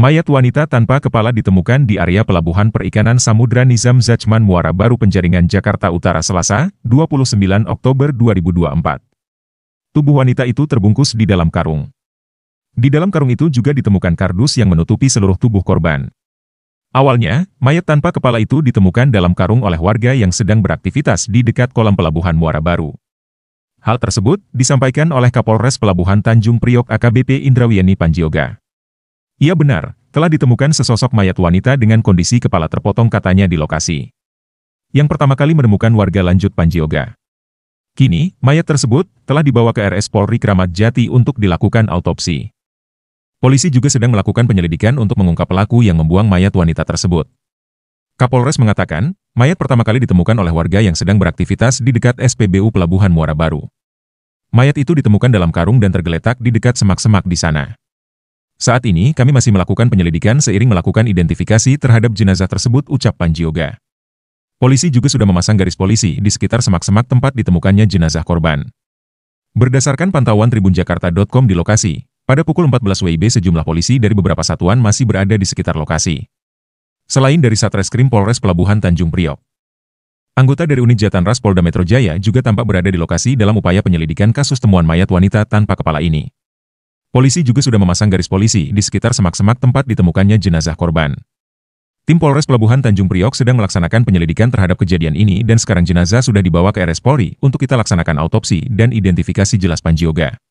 Mayat wanita tanpa kepala ditemukan di area pelabuhan perikanan Samudra Nizam Zajman Muara Baru Penjaringan Jakarta Utara Selasa, 29 Oktober 2024. Tubuh wanita itu terbungkus di dalam karung. Di dalam karung itu juga ditemukan kardus yang menutupi seluruh tubuh korban. Awalnya, mayat tanpa kepala itu ditemukan dalam karung oleh warga yang sedang beraktivitas di dekat kolam pelabuhan Muara Baru. Hal tersebut disampaikan oleh Kapolres Pelabuhan Tanjung Priok AKBP Indrawiani Panjioga. Ia benar, telah ditemukan sesosok mayat wanita dengan kondisi kepala terpotong katanya di lokasi. Yang pertama kali menemukan warga lanjut Panjioga. Kini, mayat tersebut telah dibawa ke RS Polri Kramat Jati untuk dilakukan autopsi. Polisi juga sedang melakukan penyelidikan untuk mengungkap pelaku yang membuang mayat wanita tersebut. Kapolres mengatakan, mayat pertama kali ditemukan oleh warga yang sedang beraktivitas di dekat SPBU Pelabuhan Muara Baru. Mayat itu ditemukan dalam karung dan tergeletak di dekat semak-semak di sana. Saat ini kami masih melakukan penyelidikan seiring melakukan identifikasi terhadap jenazah tersebut ucap Panjioga. Polisi juga sudah memasang garis polisi di sekitar semak-semak tempat ditemukannya jenazah korban. Berdasarkan pantauan tribunjakarta.com di lokasi, pada pukul 14 WIB sejumlah polisi dari beberapa satuan masih berada di sekitar lokasi. Selain dari Satreskrim Polres Pelabuhan Tanjung Priok. Anggota dari unit jatan ras Polda Metro Jaya juga tampak berada di lokasi dalam upaya penyelidikan kasus temuan mayat wanita tanpa kepala ini. Polisi juga sudah memasang garis polisi di sekitar semak-semak tempat ditemukannya jenazah korban. Tim Polres Pelabuhan Tanjung Priok sedang melaksanakan penyelidikan terhadap kejadian ini dan sekarang jenazah sudah dibawa ke RS Polri untuk kita laksanakan autopsi dan identifikasi jelas Panjioga.